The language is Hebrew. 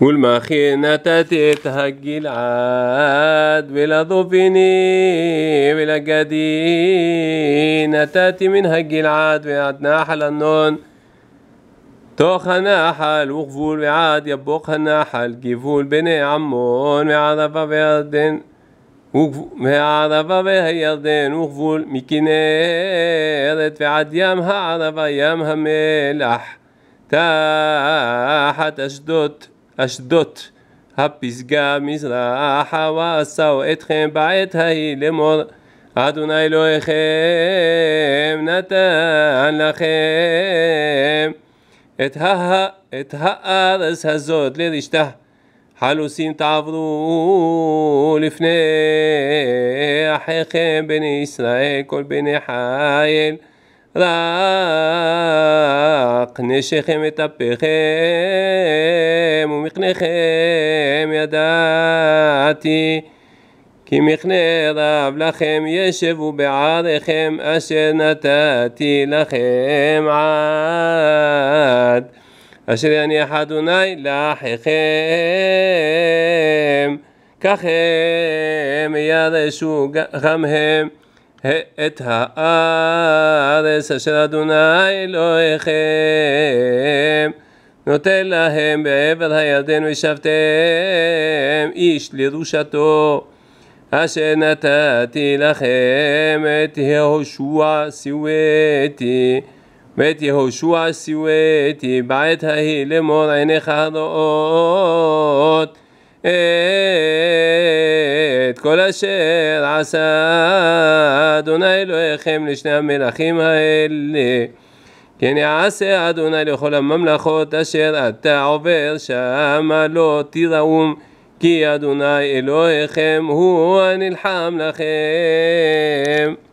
والمخينة تتهجي العاد بلا ضفني بلا قدينة تاتي من هجي العاد بعدنا أحلى النون توخا نحل وغفول بعاد يبوخا نحل كيفول بني عمون بعرفة بيردن وعرفة يردين وغفول مكنيرت في عد يامها عرفة يامها ملح تاحت أشدود אשדות הפסגה מזרחה ועשהו אתכם בעת ההיא לאמור אדוני אלוהיכם נתן לכם את, הה, את הארץ הזאת לרשתה חלוסים תעברו לפני אחיכם בני ישראל כל בני חיל רב נשכם את אפיכם ומכניכם ידעתי כי מכנה רב לכם ישבו בעריכם אשר נתתי לכם עד אשר יניח אדוני לאחיכם ככם ירשו גם הם את הארץ אשר אדוני אלוהיכם נותן להם בעבר הירדן וישבתם איש לרושתו אשר נתתי לכם את יהושע סוויתי ואת יהושע סוויתי בעת ההיא לאמור עיניך הרואות את כל אשר עשה אדוני אלוהיכם לשני המלכים האלה. כן יעשה אדוני לכל הממלכות אשר אתה עובר שמה לא תיראום כי אדוני אלוהיכם הוא הנלחם לכם